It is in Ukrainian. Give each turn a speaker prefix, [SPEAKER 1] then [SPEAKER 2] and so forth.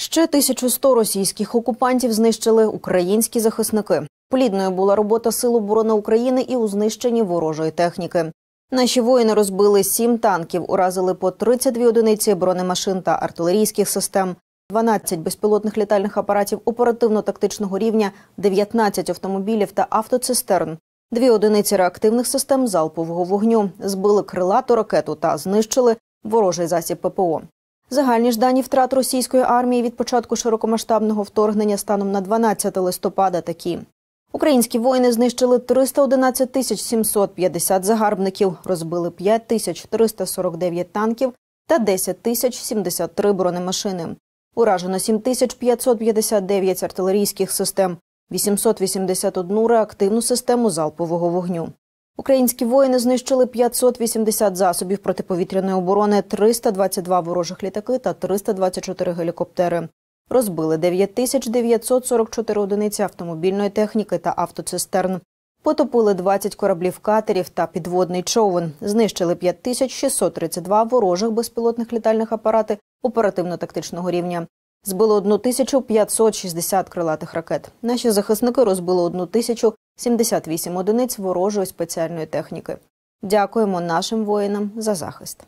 [SPEAKER 1] Ще 1100 російських окупантів знищили українські захисники. Плідною була робота Сил оборони України і у знищенні ворожої техніки. Наші воїни розбили сім танків, уразили по 32 одиниці бронемашин та артилерійських систем, 12 безпілотних літальних апаратів оперативно-тактичного рівня, 19 автомобілів та автоцистерн, дві одиниці реактивних систем залпового вогню, збили крилату ракету та знищили ворожий засіб ППО. Загальні ж дані втрат російської армії від початку широкомасштабного вторгнення станом на 12 листопада такі. Українські воїни знищили 311 тисяч 750 загарбників, розбили 5 тисяч 349 танків та 10 тисяч 73 бронемашини. Уражено 7 тисяч 559 артилерійських систем, 881 реактивну систему залпового вогню. Українські воїни знищили 580 засобів протиповітряної оборони, 322 ворожих літаки та 324 гелікоптери. Розбили 9944 одиниці автомобільної техніки та автоцистерн. Потопили 20 кораблів катерів та підводний човен. Знищили 5632 ворожих безпілотних літальних апарати оперативно-тактичного рівня. Збило 1560 крилатих ракет. Наші захисники розбили 1000 78 одиниць ворожої спеціальної техніки. Дякуємо нашим воїнам за захист.